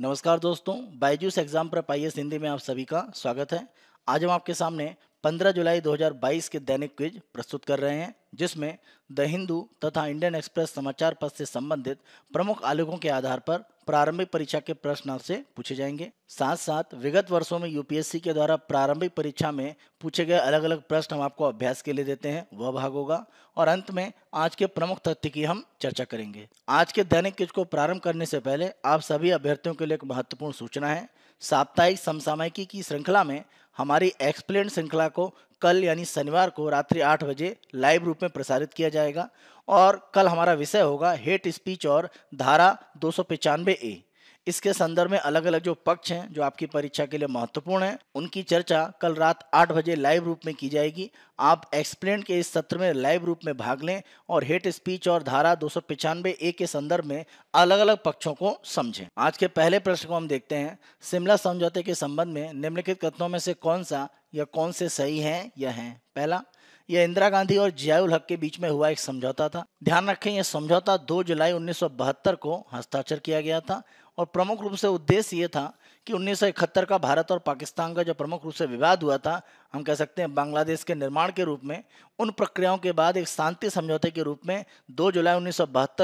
नमस्कार दोस्तों बायजूस एग्जाम पर पाइएस हिंदी में आप सभी का स्वागत है आज हम आपके सामने 15 जुलाई 2022 के दैनिक क्विज प्रस्तुत कर रहे हैं जिसमें द हिंदू तथा इंडियन एक्सप्रेस समाचार पत्र से संबंधित प्रमुख आलेखों के आधार पर प्रारंभिक परीक्षा के प्रश्न आपसे पूछे जाएंगे साथ साथ विगत वर्षों में यूपीएससी के द्वारा प्रारंभिक परीक्षा में पूछे गए अलग अलग प्रश्न हम आपको अभ्यास के लिए देते हैं वह भाग होगा और अंत में आज के प्रमुख तथ्य की हम चर्चा करेंगे आज के दैनिक क्विज को प्रारंभ करने से पहले आप सभी अभ्यर्थियों के लिए एक महत्वपूर्ण सूचना है साप्ताहिक समसामयिकी की श्रृंखला में हमारी एक्सप्लेन श्रृंखला को कल यानी शनिवार को रात्रि आठ बजे लाइव रूप में प्रसारित किया जाएगा और कल हमारा विषय होगा हेट स्पीच और धारा दो ए इसके संदर्भ में अलग अलग जो पक्ष हैं जो आपकी परीक्षा के लिए महत्वपूर्ण हैं उनकी चर्चा कल रात आठ बजे लाइव रूप में की जाएगी आप एक्सप्लेन के इस सत्र में लाइव रूप में भाग लें और हेट स्पीच और धारा दो ए के संदर्भ में अलग अलग पक्षों को समझें आज के पहले प्रश्न को हम देखते हैं शिमला समझौते के संबंध में निम्नलिखित कथनों में से कौन सा या कौन से सही है या है पहला यह इंदिरा गांधी और जियाउल हक के बीच में हुआ एक समझौता था ध्यान रखें यह समझौता 2 जुलाई 1972 को हस्ताक्षर किया गया था और प्रमुख रूप से उद्देश्य यह था कि उन्नीस का भारत और पाकिस्तान का जो प्रमुख रूप से विवाद हुआ था हम कह सकते हैं बांग्लादेश के निर्माण के रूप में उन प्रक्रियाओं के बाद एक शांति समझौते के रूप में 2 जुलाई उन्नीस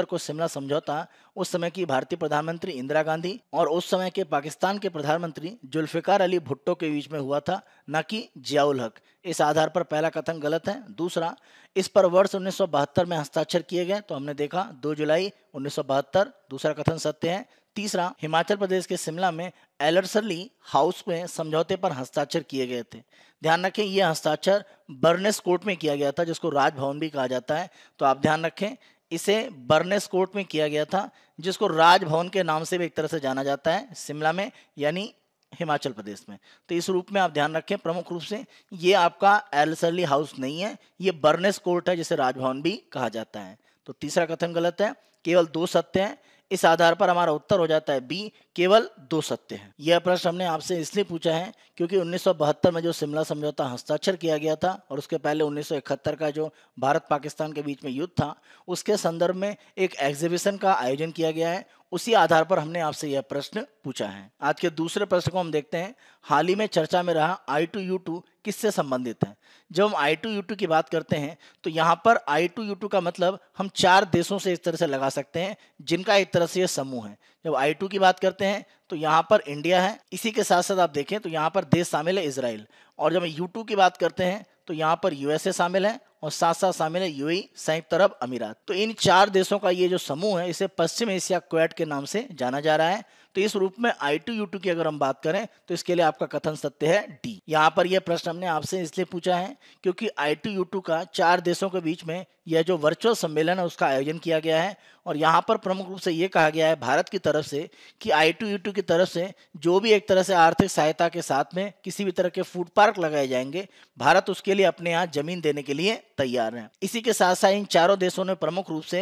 को शिमला समझौता उस समय की भारतीय प्रधानमंत्री इंदिरा गांधी और उस समय के पाकिस्तान के प्रधानमंत्री जुल्फिकार अली भुट्टो के बीच में हुआ था न कि जियाउल हक इस आधार पर पहला कथन गलत है दूसरा इस पर वर्ष उन्नीस में हस्ताक्षर किए गए तो हमने देखा दो जुलाई उन्नीस दूसरा कथन सत्य है तीसरा हिमाचल प्रदेश के शिमला में एलरसली हाउस में समझौते पर हस्ताक्षर किए गए थे ध्यान रखें ये हस्ताक्षर बर्नेस कोर्ट में किया गया था जिसको राजभवन भी कहा जाता है तो आप ध्यान रखें इसे बर्नेस कोर्ट में किया गया था जिसको राजभवन के नाम से भी एक तरह से जाना जाता है शिमला में यानी हिमाचल प्रदेश में तो इस रूप में आप ध्यान रखें प्रमुख रूप से ये आपका एलसरली हाउस नहीं है ये बर्नेस कोर्ट है जिसे राजभवन भी कहा जाता है तो तीसरा कथन गलत है केवल दो सत्य हैं इस आधार पर हमारा उत्तर हो जाता है बी केवल दो सत्य है यह प्रश्न हमने आपसे इसलिए पूछा है क्योंकि 1972 में जो शिमला समझौता हस्ताक्षर किया गया था और उसके पहले 1971 का जो भारत पाकिस्तान के बीच में युद्ध था उसके संदर्भ में एक एग्जीबिशन का आयोजन किया गया है उसी आधार पर हमने आपसे यह प्रश्न पूछा है आज के दूसरे प्रश्न को हम देखते हैं हाल ही में चर्चा में रहा आई टू यू टू किससे संबंधित है जब हम आई टू यू टू की बात करते हैं तो यहाँ पर आई टू यू टू का मतलब हम चार देशों से इस तरह से लगा सकते हैं जिनका एक तरह से यह समूह है जब आई टू की बात करते हैं तो यहाँ पर इंडिया है इसी के साथ साथ आप देखें तो यहाँ पर देश शामिल है इसराइल और जब हम यू टू की बात करते हैं तो यहाँ पर यूएसए शामिल है और साथ साथ शामिल है यूएई संयुक्त अरब अमीरात तो इन चार देशों का ये जो समूह है इसे पश्चिम एशिया क्वेट के नाम से जाना जा रहा है तो इस रूप में आई टू यू टू की अगर हम बात करें तो इसके लिए आपका कथन सत्य है डी यहाँ पर यह प्रश्न हमने आपसे इसलिए पूछा है क्योंकि आई टू यू टू का चार देशों के बीच में यह जो वर्चुअल सम्मेलन है उसका आयोजन किया गया है और यहाँ पर प्रमुख रूप से ये कहा गया है भारत की तरफ से कि आई टू यू टू की तरफ से जो भी एक तरह से आर्थिक सहायता के साथ में किसी भी तरह के फूड पार्क लगाए जाएंगे भारत उसके लिए अपने यहाँ जमीन देने के लिए तैयार हैं इसी के साथ साथ इन चारों देशों ने प्रमुख रूप से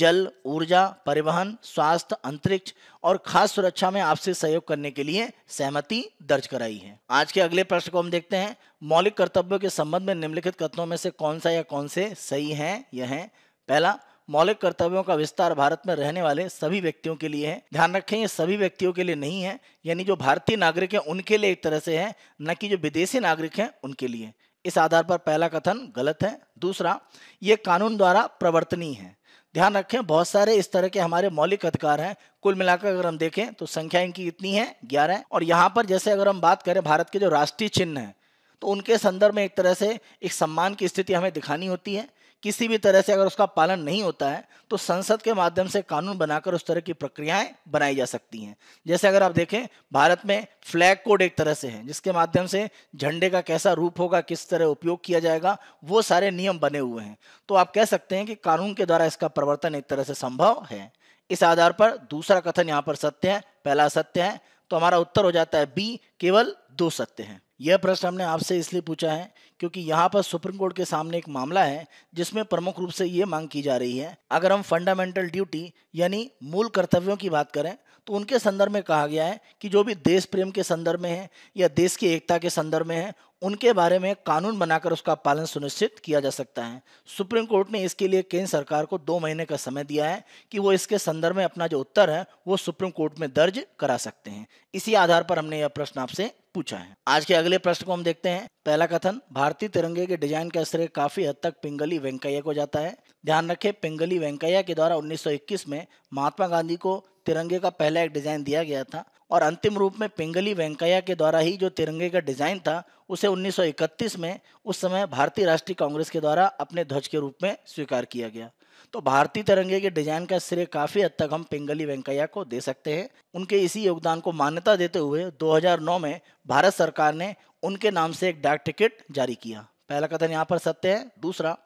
जल ऊर्जा परिवहन स्वास्थ्य अंतरिक्ष और खास सुरक्षा में आपसे सहयोग करने के लिए सहमति दर्ज कराई है आज के अगले प्रश्न को हम देखते हैं मौलिक कर्तव्यों के संबंध में निम्नलिखित कथनों में से कौन सा या कौन से सही हैं यह है पहला मौलिक कर्तव्यों का विस्तार भारत में रहने वाले सभी व्यक्तियों के लिए है ध्यान रखें ये सभी व्यक्तियों के लिए नहीं है यानी जो भारतीय नागरिक हैं उनके लिए एक तरह से है न कि जो विदेशी नागरिक हैं उनके लिए इस आधार पर पहला कथन गलत है दूसरा ये कानून द्वारा प्रवर्तनी है ध्यान रखें बहुत सारे इस तरह के हमारे मौलिक अधिकार हैं कुल मिलाकर अगर हम देखें तो संख्या इनकी इतनी है ग्यारह और यहाँ पर जैसे अगर हम बात करें भारत के जो राष्ट्रीय चिन्ह हैं तो उनके संदर्भ में एक तरह से एक सम्मान की स्थिति हमें दिखानी होती है किसी भी तरह से अगर उसका पालन नहीं होता है तो संसद के माध्यम से कानून बनाकर उस तरह की प्रक्रियाएं बनाई जा सकती हैं जैसे अगर आप देखें भारत में फ्लैग कोड एक तरह से है जिसके माध्यम से झंडे का कैसा रूप होगा किस तरह उपयोग किया जाएगा वो सारे नियम बने हुए हैं तो आप कह सकते हैं कि कानून के द्वारा इसका प्रवर्तन एक तरह से संभव है इस आधार पर दूसरा कथन यहाँ पर सत्य है पहला सत्य है तो हमारा उत्तर हो जाता है बी केवल दो सत्य हैं यह प्रश्न हमने आपसे इसलिए पूछा है क्योंकि यहाँ पर सुप्रीम कोर्ट के सामने एक मामला है जिसमें प्रमुख रूप से ये मांग की जा रही है अगर हम फंडामेंटल ड्यूटी यानी मूल कर्तव्यों की बात करें तो उनके संदर्भ में कहा गया है कि जो भी देश प्रेम के संदर्भ में है या देश की एकता के संदर्भ में है उनके बारे में कानून बनाकर उसका पालन सुनिश्चित किया जा सकता है सुप्रीम कोर्ट ने इसके लिए केंद्र सरकार को दो महीने का समय दिया है कि वो इसके संदर्भ में अपना जो उत्तर है वो सुप्रीम कोर्ट में दर्ज करा सकते हैं इसी आधार पर हमने यह प्रश्न आपसे पूछा है आज के अगले प्रश्न को हम देखते हैं पहला कथन भारतीय तिरंगे के डिजाइन का श्रेय काफी हद तक पिंगली वेंकैया को जाता है ध्यान रखें पिंगली वेंकैया के द्वारा 1921 में महात्मा गांधी को तिरंगे का पहला एक डिजाइन दिया गया था और अंतिम रूप में पिंगली वेंकैया के द्वारा ही जो तिरंगे का डिज़ाइन था उसे 1931 में उस समय भारतीय राष्ट्रीय कांग्रेस के द्वारा अपने ध्वज के रूप में स्वीकार किया गया तो भारतीय तिरंगे के डिजाइन का श्रेय काफी हद तक हम पिंगली वेंकैया को दे सकते हैं उनके इसी योगदान को मान्यता देते हुए 2009 में भारत सरकार ने उनके नाम से एक डाक टिकट जारी किया पहला कथन यहाँ पर सत्य है दूसरा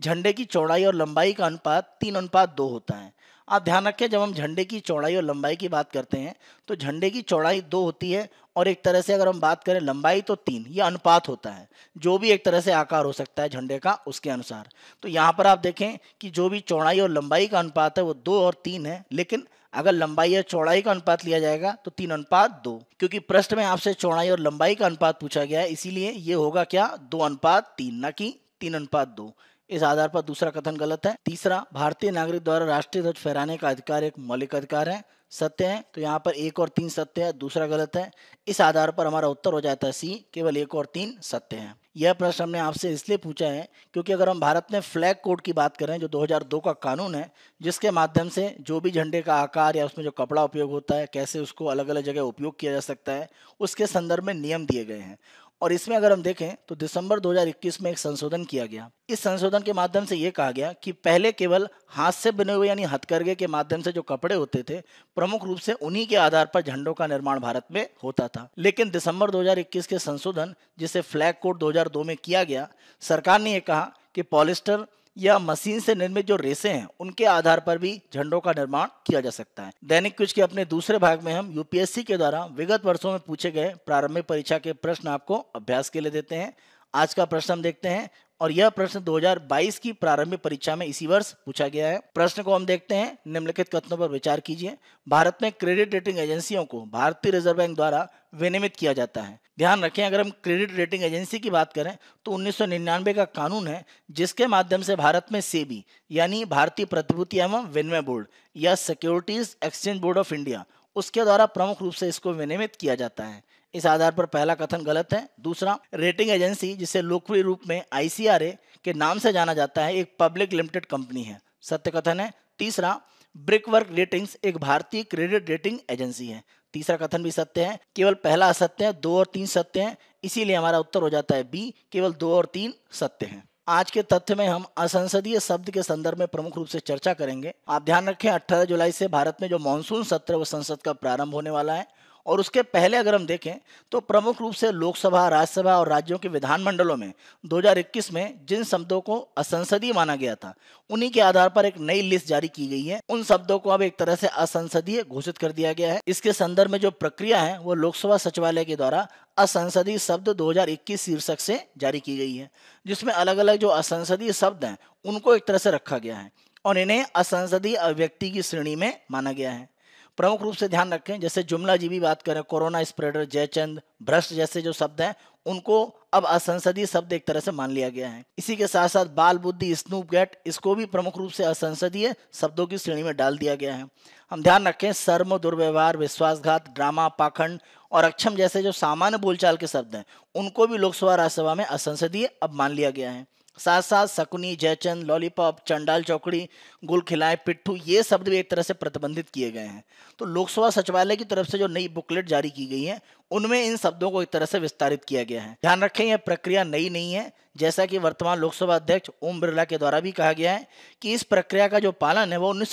झंडे की चौड़ाई और लंबाई का अनुपात तीन अनुपात दो होता है आप ध्यान रखें जब हम झंडे की चौड़ाई और लंबाई की बात करते हैं तो झंडे की चौड़ाई दो होती है और एक तरह से अगर हम बात करें लंबाई तो तीन ये अनुपात होता है जो भी एक तरह से आकार हो सकता है झंडे का उसके अनुसार तो यहाँ पर आप देखें कि जो भी चौड़ाई और लंबाई का अनुपात है वो दो और तीन है लेकिन अगर लंबाई या चौड़ाई का अनुपात लिया जाएगा तो तीन अनुपात दो क्योंकि प्रश्न में आपसे चौड़ाई और लंबाई का अनुपात पूछा गया है इसीलिए ये होगा क्या दो अनुपात तीन ना कि तीन अनुपात दो इस आधार पर दूसरा कथन गलत है तीसरा भारतीय नागरिक द्वारा राष्ट्रीय ध्वज फहराने का अधिकार एक मौलिक अधिकार है सत्य है तो यहाँ पर एक और तीन सत्य है दूसरा गलत है इस आधार पर हमारा उत्तर हो जाता है सी केवल एक और तीन सत्य है यह प्रश्न हमने आपसे इसलिए पूछा है क्योंकि अगर हम भारत में फ्लैग कोड की बात करें जो 2002 का कानून है जिसके माध्यम से जो भी झंडे का आकार या उसमें जो कपड़ा उपयोग होता है कैसे उसको अलग अलग जगह उपयोग किया जा सकता है उसके संदर्भ में नियम दिए गए हैं और इसमें अगर हम देखें तो दिसंबर 2021 में एक संशोधन किया गया इस संशोधन के माध्यम से यह कहा गया कि पहले केवल हाथ से बने हुए यानी हथकरघे के माध्यम से जो कपड़े होते थे प्रमुख रूप से उन्हीं के आधार पर झंडों का निर्माण भारत में होता था लेकिन दिसंबर 2021 के संशोधन जिसे फ्लैग कोड 2002 में किया गया सरकार ने यह कहा कि पॉलिस्टर या मशीन से निर्मित जो रेसे हैं उनके आधार पर भी झंडों का निर्माण किया जा सकता है दैनिक कुछ के अपने दूसरे भाग में हम यूपीएससी के द्वारा विगत वर्षों में पूछे गए प्रारंभिक परीक्षा के प्रश्न आपको अभ्यास के लिए देते हैं आज का प्रश्न हम देखते हैं और यह प्रश्न 2022 की प्रारंभिक परीक्षा में इसी वर्ष पूछा गया है प्रश्न को हम देखते हैं निम्नलिखित कथनों पर विचार कीजिए भारत में क्रेडिट रेटिंग एजेंसियों को भारतीय रिजर्व बैंक द्वारा विनियमित किया जाता है ध्यान रखें अगर हम क्रेडिट रेटिंग एजेंसी की बात करें तो 1999 का कानून है जिसके माध्यम से भारत में सेबी यानी भारतीय प्रतिभूति एवं विनिमय बोर्ड या securities exchange board of India उसके द्वारा प्रमुख रूप से इसको विनियमित किया जाता है इस आधार पर पहला कथन गलत है दूसरा रेटिंग एजेंसी जिसे लोकप्रिय रूप में आईसीआरए के नाम से जाना जाता है एक पब्लिक लिमिटेड कंपनी है सत्य कथन है तीसरा ब्रिकवर्क रेटिंग्स एक भारतीय क्रेडिट रेटिंग एजेंसी है तीसरा कथन भी सत्य है केवल पहला असत्य है दो और तीन सत्य है इसीलिए हमारा उत्तर हो जाता है बी केवल दो और तीन सत्य है आज के तथ्य में हम असंसदीय शब्द के संदर्भ में प्रमुख रूप से चर्चा करेंगे आप ध्यान रखें 18 जुलाई से भारत में जो मानसून सत्र व संसद का प्रारंभ होने वाला है और उसके पहले अगर हम देखें तो प्रमुख रूप से लोकसभा राज्यसभा और राज्यों के विधानमंडलों में 2021 में जिन शब्दों को असंसदीय माना गया था उन्हीं के आधार पर एक नई लिस्ट जारी की गई है उन शब्दों को अब एक तरह से असंसदीय घोषित कर दिया गया है इसके संदर्भ में जो प्रक्रिया है वो लोकसभा सचिवालय के द्वारा असंसदीय शब्द 2021 शीर्षक से जारी की गई है जिसमें अलग अलग जो असंसदीय शब्द हैं उनको एक तरह से रखा गया है और इन्हें असंसदीय अभिव्यक्ति की श्रेणी में माना गया है प्रमुख रूप से ध्यान रखें जैसे जुमला जी भी बात करें कोरोना स्प्रेडर जयचंद भ्रष्ट जैसे जो शब्द हैं उनको अब असंसदीय शब्द एक तरह से मान लिया गया है इसी के साथ साथ बाल बुद्धि स्नूप गेट इसको भी प्रमुख रूप से असंसदीय शब्दों की श्रेणी में डाल दिया गया है हम ध्यान रखें शर्म दुर्व्यवहार विश्वासघात ड्रामा पाखंड और अक्षम जैसे जो सामान्य बोलचाल के शब्द हैं उनको भी लोकसभा राज्यसभा में असंसदीय अब मान लिया गया है साथ साथ सकुनी जयचंद लॉलीपॉप चंडाल चौकड़ी गुल खिलाए पिट्ठू ये शब्द भी एक तरह से प्रतिबंधित किए गए हैं तो लोकसभा सचिवालय की तरफ से जो नई बुकलेट जारी की गई है उनमें इन शब्दों को एक तरह से विस्तारित किया गया है ध्यान रखें यह प्रक्रिया नई नहीं है जैसा कि वर्तमान लोकसभा अध्यक्ष ओम बिरला के द्वारा भी कहा गया है कि इस प्रक्रिया का जो पालन है वो उन्नीस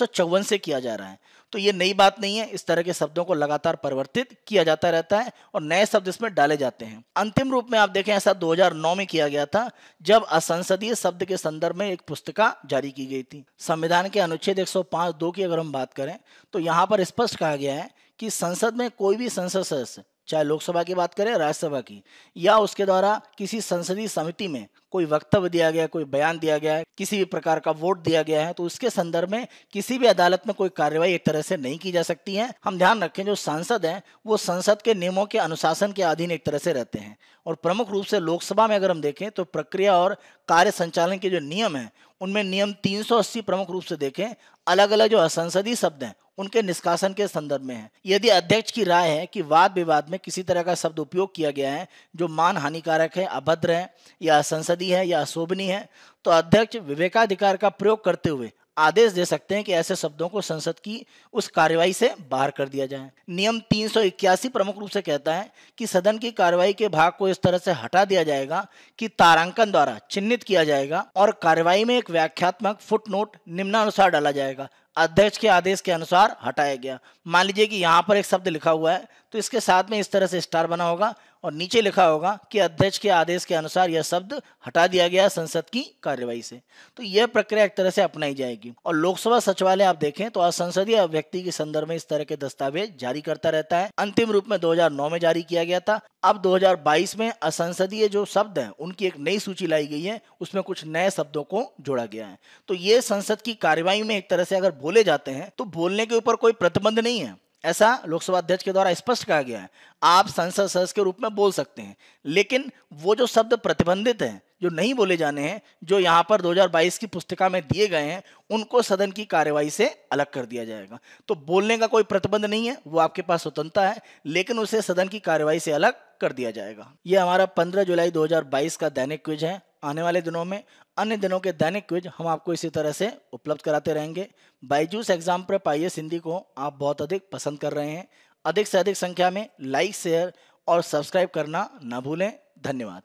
से किया जा रहा है तो ये नई बात नहीं है इस तरह के शब्दों को लगातार परिवर्तित किया जाता रहता है और नए शब्द इसमें डाले जाते हैं अंतिम रूप में आप देखें ऐसा 2009 में किया गया था जब असंसदीय शब्द के संदर्भ में एक पुस्तिका जारी की गई थी संविधान के अनुच्छेद एक दो की अगर हम बात करें तो यहाँ पर स्पष्ट कहा गया है कि संसद में कोई भी संसद सदस्य चाहे लोकसभा की बात करें राज्यसभा की या उसके द्वारा किसी संसदीय समिति में कोई वक्तव्य दिया गया कोई बयान दिया गया है किसी भी प्रकार का वोट दिया गया है तो उसके संदर्भ में किसी भी अदालत में कोई कार्यवाही एक तरह से नहीं की जा सकती है हम ध्यान रखें जो सांसद हैं वो संसद के नियमों के अनुशासन के अधीन एक तरह से रहते हैं और प्रमुख रूप से लोकसभा में अगर हम देखें तो प्रक्रिया और कार्य संचालन के जो नियम हैं उनमें नियम 380 प्रमुख रूप से देखें अलग अलग जो असंसदीय शब्द हैं उनके निष्कासन के संदर्भ में है यदि अध्यक्ष की राय है कि वाद विवाद में किसी तरह का शब्द उपयोग किया गया है जो मान हानिकारक है अभद्र है या संसदीय है या अशोभनीय है तो अध्यक्ष विवेकाधिकार का प्रयोग करते हुए आदेश दे सकते हैं कि ऐसे शब्दों को संसद की उस कार्यवाही से बाहर कर दिया जाए नियम 381 प्रमुख रूप से कहता है कि सदन की कार्यवाही के भाग को इस तरह से हटा दिया जाएगा कि तारांकन द्वारा चिन्हित किया जाएगा और कार्यवाही में एक व्याख्यात्मक फुटनोट निम्नानुसार डाला जाएगा अध्यक्ष के आदेश के अनुसार हटाया गया मान लीजिए कि यहाँ पर एक शब्द लिखा हुआ है तो इसके साथ में इस तरह से स्टार बना होगा और नीचे लिखा होगा कि अध्यक्ष के आदेश के अनुसार यह शब्द हटा दिया गया संसद की कार्यवाही से तो यह प्रक्रिया एक तरह से अपनाई जाएगी और लोकसभा सचिवालय आप देखें तो असंसदीय अभ्यक्ति के संदर्भ में इस तरह के दस्तावेज जारी करता रहता है अंतिम रूप में 2009 में जारी किया गया था अब 2022 में असंसदीय जो शब्द हैं उनकी एक नई सूची लाई गई है उसमें कुछ नए शब्दों को जोड़ा गया है तो ये संसद की कार्यवाही में एक तरह से अगर बोले जाते हैं तो बोलने के ऊपर कोई प्रतिबंध नहीं है ऐसा लोकसभा अध्यक्ष के द्वारा स्पष्ट कहा गया है आप संसद सदस्य के रूप में बोल सकते हैं लेकिन वो जो शब्द प्रतिबंधित हैं जो नहीं बोले जाने हैं जो यहाँ पर 2022 की पुस्तिका में दिए गए हैं उनको सदन की कार्यवाही से अलग कर दिया जाएगा तो बोलने का कोई प्रतिबंध नहीं है वो आपके पास स्वतंत्रता है लेकिन उसे सदन की कार्यवाही से अलग कर दिया जाएगा ये हमारा 15 जुलाई 2022 का दैनिक क्विज है आने वाले दिनों में अन्य दिनों के दैनिक क्विज हम आपको इसी तरह से उपलब्ध कराते रहेंगे बाईजूस एग्जाम पर पाइए हिंदी को आप बहुत अधिक पसंद कर रहे हैं अधिक से अधिक संख्या में लाइक शेयर और सब्सक्राइब करना ना भूलें धन्यवाद